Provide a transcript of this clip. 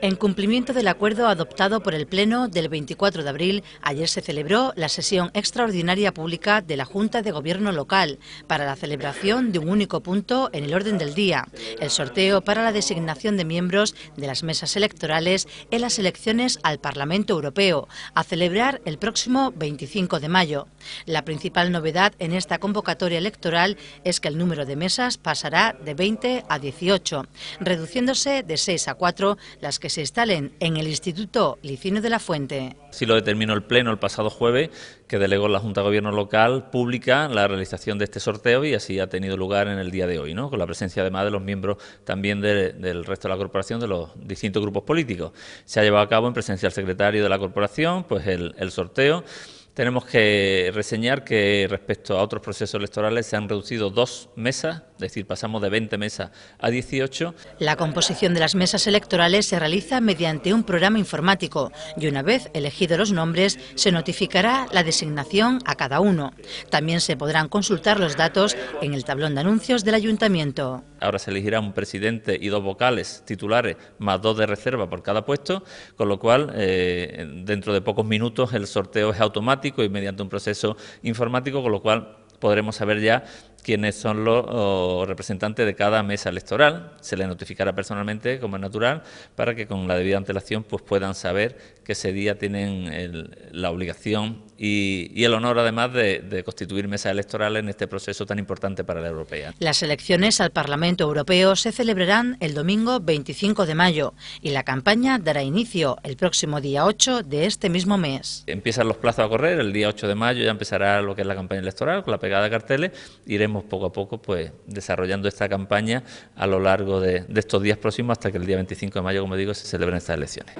En cumplimiento del acuerdo adoptado por el Pleno del 24 de abril, ayer se celebró la sesión extraordinaria pública de la Junta de Gobierno Local para la celebración de un único punto en el orden del día, el sorteo para la designación de miembros de las mesas electorales en las elecciones al Parlamento Europeo, a celebrar el próximo 25 de mayo. La principal novedad en esta convocatoria electoral es que el número de mesas pasará de 20 a 18, reduciéndose de 6 a 4 las que se instalen en el Instituto Licino de la Fuente. Si lo determinó el Pleno el pasado jueves, que delegó la Junta de Gobierno Local, pública la realización de este sorteo y así ha tenido lugar en el día de hoy, ¿no? con la presencia además de los miembros también del resto de la corporación, de los distintos grupos políticos. Se ha llevado a cabo en presencia del secretario de la corporación pues el, el sorteo. Tenemos que reseñar que respecto a otros procesos electorales se han reducido dos mesas es decir, pasamos de 20 mesas a 18. La composición de las mesas electorales se realiza mediante un programa informático y una vez elegidos los nombres se notificará la designación a cada uno. También se podrán consultar los datos en el tablón de anuncios del ayuntamiento. Ahora se elegirá un presidente y dos vocales titulares más dos de reserva por cada puesto, con lo cual eh, dentro de pocos minutos el sorteo es automático y mediante un proceso informático, con lo cual podremos saber ya quienes son los representantes de cada mesa electoral. Se les notificará personalmente, como es natural, para que con la debida antelación pues, puedan saber que ese día tienen la obligación y, el honor, además, de, constituir mesas electorales en este proceso tan importante para la europea. Las elecciones al Parlamento Europeo se celebrarán el domingo 25 de mayo y la campaña dará inicio el próximo día 8 de este mismo mes. Empiezan los plazos a correr, el día 8 de mayo ya empezará lo que es la campaña electoral con la pegada de carteles poco a poco pues, desarrollando esta campaña a lo largo de, de estos días próximos hasta que el día 25 de mayo, como digo, se celebren estas elecciones.